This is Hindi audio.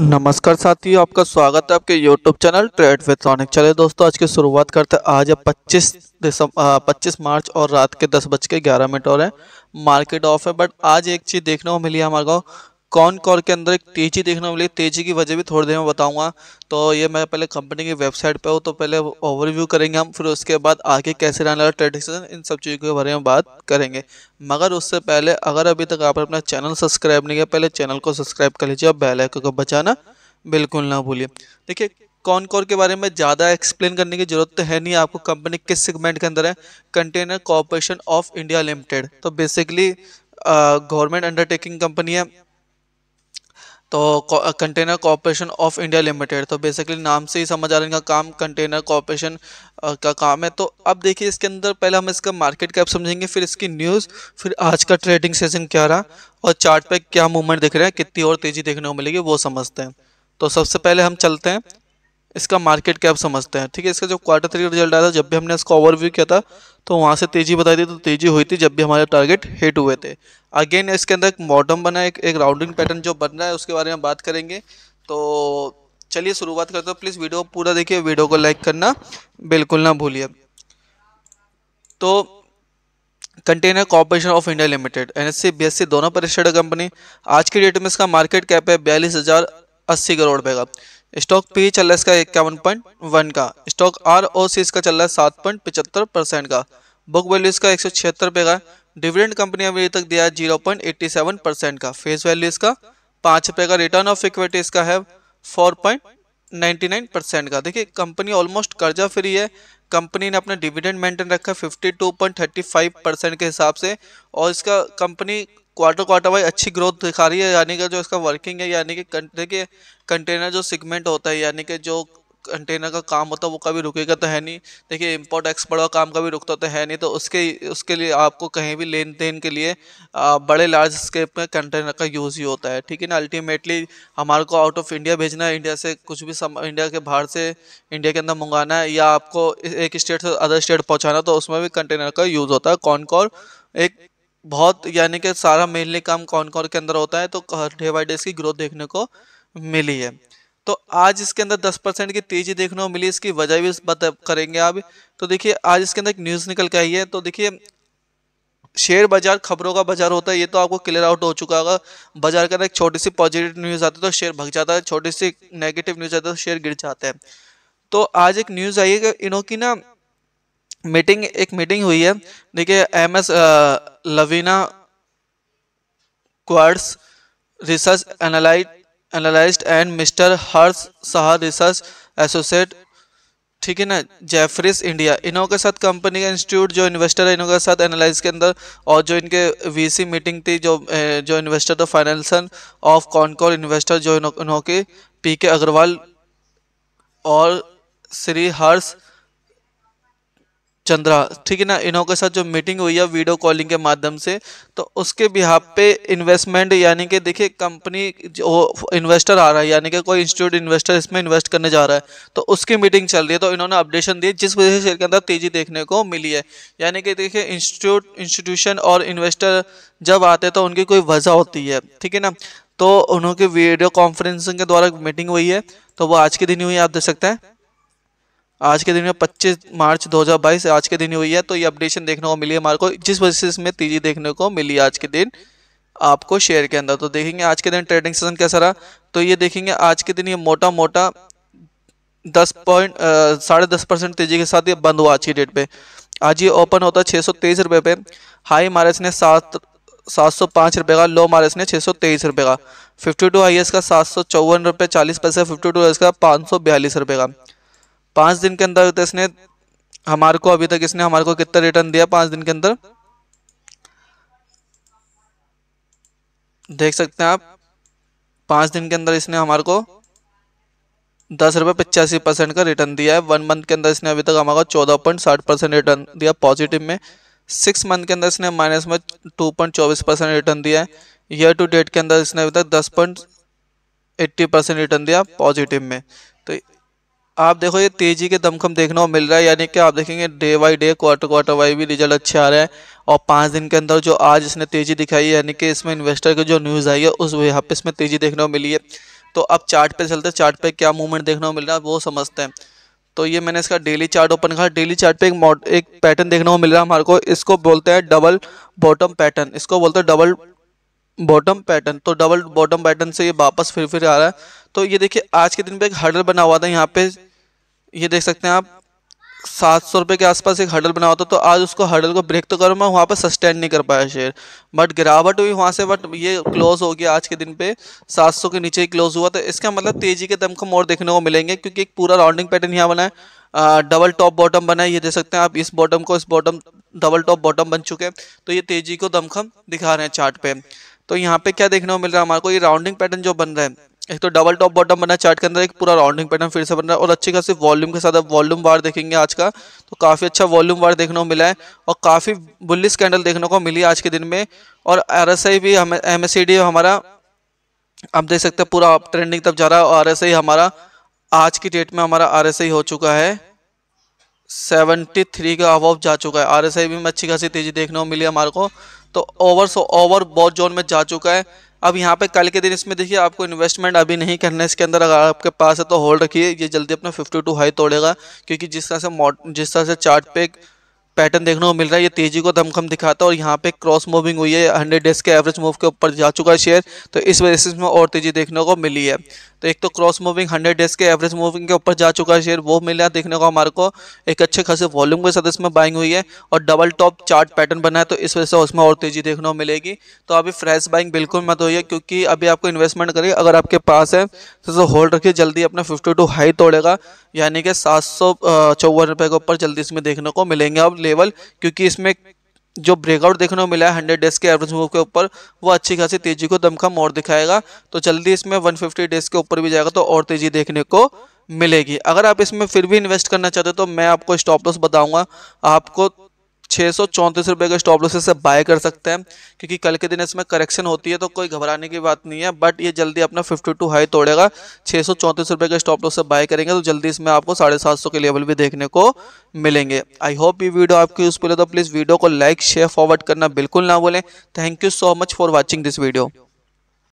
नमस्कार साथियों आपका स्वागत है आपके YouTube channel trade with Sonic चले दोस्तों आज की शुरुआत करते हैं आज है 25 दिसंबर 25 मार्च और रात के दस बज के ग्यारह मिनट और है मार्केट ऑफ है बट आज एक चीज़ देखने को मिली है हमारे को कौन कौर के अंदर एक तेजी देखने को मिली तेजी की वजह भी थोड़ी देर में बताऊंगा तो ये मैं पहले कंपनी की वेबसाइट पे हूँ तो पहले ओवरव्यू करेंगे हम फिर उसके बाद आगे कैसे रहने वाला ट्रेडिशन इन सब चीज़ों के बारे में बात करेंगे मगर उससे पहले अगर अभी तक आपने अपना चैनल सब्सक्राइब नहीं किया पहले चैनल को सब्सक्राइब कर लीजिए और बेलाइकन को बचाना बिल्कुल ना भूलिए देखिए कौन कौर के बारे में ज़्यादा एक्सप्लेन करने की जरूरत है नहीं आपको कंपनी किस सेगमेंट के अंदर है container corporation of India limited तो बेसिकली गवर्नमेंट अंडरटेकिंग कंपनी है तो container corporation of India limited तो बेसिकली नाम से ही समझ आ रहा है इनका काम कंटेनर कॉरपोरेशन uh, का काम है तो अब देखिए इसके अंदर पहले हम इसका मार्केट कैप समझेंगे फिर इसकी न्यूज़ फिर आज का ट्रेडिंग सेशन क्या रहा और चार्ट पे क्या मूवमेंट दिख रहा है कितनी और तेज़ी देखने को मिलेगी वो समझते हैं तो सबसे पहले हम चलते हैं इसका मार्केट कैप समझते हैं ठीक है इसका जो क्वार्टर थ्री रिजल्ट आया था जब भी हमने इसका ओवरव्यू किया था तो वहाँ से तेजी बताई थी तो तेजी हुई थी जब भी हमारे टारगेट हिट हुए थे अगेन इसके अंदर एक मॉडर्म बना है एक, एक राउंडिंग पैटर्न जो बन रहा है उसके बारे में बात करेंगे तो चलिए शुरुआत करते हो प्लीज़ वीडियो पूरा देखिए वीडियो को लाइक करना बिल्कुल ना भूलिए तो container corporation of India limited N S C दोनों पर रजिस्टर्ड कंपनी आज की डेट में इसका मार्केट कैप है बयालीस हज़ार अस्सी करोड़ रुपये का स्टॉक पी चल रहा है इसका इक्यावन पॉइंट वन का स्टॉक आर ओ सी इसका चल रहा है सात पॉइंट पचहत्तर परसेंट का बुक वैल्यू इसका एक सौ छिहत्तर रुपये का डिविडेंड कंपनी अभी तक दिया है zero point eighty seven percent का फेस वैल्यू इसका पाँच रुपये का रिटर्न ऑफ इक्विटी इसका है four point ninety nine percent का देखिए कंपनी ऑलमोस्ट कर्जा फ्री है कंपनी ने अपना डिविडेंड मेंटेन रखा है fifty two point thirty five percent के हिसाब से और इसका कंपनी क्वार्टर क्वार्टर वाइज अच्छी ग्रोथ दिखा रही है यानी कि जो इसका वर्किंग है यानी कि देखिए कंटेनर जो सिगमेंट होता है यानी कि जो कंटेनर का काम होता है वो कभी रुकेगा तो है नहीं देखिए इंपोर्ट एक्सपोर्ट का काम कभी रुकता तो है नहीं तो उसके उसके लिए आपको कहीं भी लेन देन के लिए आ, बड़े लार्ज स्केप में कंटेनर का यूज़ ही होता है ठीक है ना अल्टीमेटली हमारे को आउट ऑफ इंडिया भेजना है इंडिया से कुछ भी सम, इंडिया के बाहर से इंडिया के अंदर मंगाना है या आपको एक स्टेट से अदर स्टेट पहुँचाना तो उसमें भी कंटेनर का यूज़ होता है कॉन एक बहुत यानी कि सारा मेनली काम कौन कौन के अंदर होता है तो डे बाई डे इसकी ग्रोथ देखने को मिली है तो आज इसके अंदर 10 परसेंट की तेजी देखने को मिली इसकी वजह भी बात करेंगे आप तो देखिए आज इसके अंदर एक न्यूज़ निकल के आई है तो देखिए शेयर बाजार खबरों का बाजार होता है ये तो आपको क्लियर आउट हो चुका होगा बाजार के अंदर एक छोटी सी पॉजिटिव न्यूज़ आती है तो शेयर भग जाता है छोटी सी नेगेटिव न्यूज़ आती है तो शेयर गिर जाते हैं तो आज एक न्यूज़ आई है कि इन्हों की ना मीटिंग एक मीटिंग हुई है देखिए एम एस लवीना क्वार्स research analyst analysed and mister Harsh Shah research associate ठीक है ना जेफ्रिस इंडिया इन्हों के साथ कंपनी का इंस्टीट्यूट जो इन्वेस्टर है इन्हों के साथ एनालाइज के अंदर और जो इनके वीसी मीटिंग थी जो जो इन्वेस्टर था फाइनेंसन ऑफ कॉनकॉल इन्वेस्टर जो इन्हों के पी के अग्रवाल और श्री हर्ष चंद्रा ठीक है ना इन्हों के साथ जो मीटिंग हुई है वीडियो कॉलिंग के माध्यम से तो उसके बिहार पे इन्वेस्टमेंट यानी कि देखिए कंपनी जो इन्वेस्टर आ रहा है यानी कि कोई इंस्टीट्यूट इन्वेस्टर इसमें इन्वेस्ट करने जा रहा है तो उसकी मीटिंग चल रही है तो इन्होंने अपडेशन दी जिस वजह से शेयर के अंदर तेजी देखने को मिली है यानी कि देखिए इंस्टीट्यूट इंस्टीट्यूशन और इन्वेस्टर जब आते हैं तो उनकी कोई वजह होती है ठीक है ना तो उन्होंने वीडियो कॉन्फ्रेंसिंग के द्वारा मीटिंग हुई है तो वो आज के दिन हुई आप देख सकते हैं आज के दिन में 25 मार्च 2022 आज के दिन हुई है तो ये अपडेशन देखने को मिली है हमारे को जिस वजह से इसमें तेजी देखने को मिली आज के दिन आपको शेयर के अंदर तो देखेंगे आज के दिन ट्रेडिंग सेशन कैसा रहा तो ये देखेंगे आज के दिन ये मोटा मोटा दस पॉइंट साढ़े दस परसेंट तेजी के साथ ये बंद हुआ आज की डेट पे आज ये ओपन होता है छः सौ तेईस रुपये पे हाई मारे इसने सात सात सौ पाँच रुपये का लो मारे इसने छः सौ तेईस रुपये का फिफ्टी टू हाईएस्ट का सात सौ चौवन रुपये चालीस पैसे फिफ्टी टू का पाँच सौ बयालीस रुपये का पाँच दिन के अंदर तो इसने हमारे को अभी तक इसने हमारे को कितना रिटर्न दिया पाँच दिन के अंदर देख सकते हैं आप पाँच दिन के अंदर इसने हमारे को दस रुपये पचासी परसेंट का रिटर्न दिया है वन मंथ के अंदर इसने अभी तक हमारे को चौदह पॉइंट साठ परसेंट रिटर्न दिया पॉजिटिव में सिक्स मंथ के अंदर इसने माइनस में टू पॉइंट चौबीस परसेंट रिटर्न दिया है ईयर टू डेट के अंदर इसने अभी तक दस पॉइंट एट्टी परसेंट रिटर्न दिया पॉजिटिव में तो आप देखो ये तेजी के दमखम देखने को मिल रहा है यानी कि आप देखेंगे day by day quarter quarter वाई भी रिजल्ट अच्छे आ रहे हैं और पाँच दिन के अंदर जो आज इसने तेजी दिखाई है यानी कि इसमें इन्वेस्टर की जो न्यूज़ आई है उस यहाँ पे इसमें तेजी देखने को मिली है तो अब चार्ट पे चलते हैं चार्ट पे क्या मूवमेंट देखने को मिल रहा है वो समझते हैं तो ये मैंने इसका डेली चार्ट ओपन कहा डेली चार्ट पे एक मॉड एक पैटर्न देखने को मिल रहा है हमारे को इसको बोलते हैं डबल बॉटम पैटर्न इसको बोलते हैं डबल बॉटम पैटर्न तो डबल बॉटम पैटर्न से ये वापस फिर फिर आ रहा है तो ये देखिए आज के दिन पे एक हर्डल बना हुआ था यहाँ पे ये देख सकते हैं आप सात सौ रुपये के आसपास एक हर्डल बना हुआ था तो आज उसको हर्डल को ब्रेक तो करो मैं वहाँ पर सस्टेन नहीं कर पाया शेयर बट गिरावट हुई वहाँ से बट ये क्लोज हो गया आज के दिन पे सात सौ के नीचे ही क्लोज हुआ तो इसका मतलब तेज़ी के दम को मोड़ देखने को मिलेंगे क्योंकि एक पूरा राउंडिंग पैटर्न यहाँ बना है डबल टॉप बॉटम बना है ये देख सकते हैं आप इस बॉटम को इस बॉटम डबल टॉप बॉटम बन चुके हैं तो ये तेज़ी को दमखम दिखा रहे हैं चार्ट पे तो यहाँ पे क्या देखने को मिल रहा है हमारे को ये राउंडिंग पैटर्न जो बन रहा है एक तो डबल टॉप बॉटम बना चार्ट के अंदर एक पूरा राउंडिंग पैटर्न फिर से बन रहा है और अच्छी खासी वॉल्यूम के साथ आप वॉल्यूम वार देखेंगे आज का तो काफ़ी अच्छा वॉल्यूम वार देखने को मिला है और काफ़ी बुलिस कैंडल देखने को मिली आज के दिन में और आर भी हमें एम हमारा आप देख सकते हैं पूरा ट्रेंडिंग तब जा रहा है और आर हमारा आज की डेट में हमारा आर हो चुका है 73 का अबाव जा चुका है आर भी में अच्छी खासी तेजी देखने को मिली हमारे को तो ओवर सो ओवर बहुत जोन में जा चुका है अब यहाँ पे कल के दिन इसमें देखिए आपको इन्वेस्टमेंट अभी नहीं करना है इसके अंदर अगर आपके पास है तो होल्ड रखिए ये जल्दी अपना 52 हाई तोड़ेगा क्योंकि जिस तरह से जिस तरह से चार्ट पे पैटर्न देखने को मिल रहा है ये तेजी को दमखम दिखाता है और यहाँ पे क्रॉस मूविंग हुई है हंड्रेड डेज के एवरेज मूव के ऊपर जा चुका है शेयर तो इस वजह से इसमें और तेजी देखने को मिली है तो एक तो क्रॉस मूविंग हंड्रेड डेज के एवरेज मूविंग के ऊपर जा चुका है शेयर वो मिला देखने को हमारे को एक अच्छे खासे वॉल्यूम के साथ इसमें बाइंग हुई है और डबल टॉप चार्ट पैटर्न बना है तो इस वजह से उसमें और तेजी देखने को मिलेगी तो अभी फ्रेश बाइंग बिल्कुल मत है क्योंकि अभी आपको इन्वेस्टमेंट करिए अगर आपके पास है तो होल्ड तो रखिए जल्दी अपना फिफ्टी हाई तोड़ेगा यानी कि सात सौ के ऊपर जल्दी इसमें देखने को मिलेंगे अब लेवल क्योंकि इसमें जो ब्रेकआउट देखने को मिला है हंड्रेड डेज के एवरेज मूव के ऊपर वो अच्छी खासी तेजी को दमखम और दिखाएगा तो जल्दी इसमें 150 डेज के ऊपर भी जाएगा तो और तेजी देखने को मिलेगी अगर आप इसमें फिर भी इन्वेस्ट करना चाहते हो तो मैं आपको स्टॉप लॉस बताऊंगा आपको छः सौ चौंतीस रुपये के स्टॉप लॉस से बाय कर सकते हैं क्योंकि कल के दिन इसमें करेक्शन होती है तो कोई घबराने की बात नहीं है बट ये जल्दी अपना फिफ्टी टू हाई तोड़ेगा छः सौ चौंतीस रुपये के स्टॉप लॉस से बाय करेंगे तो जल्दी इसमें आपको साढ़े सात सौ के लेवल भी देखने को मिलेंगे आई होप ये वीडियो आपकी यूज़फुल है तो प्लीज़ वीडियो को लाइक शेयर फॉरवर्ड करना बिल्कुल ना बोलें thank you so much for watching this video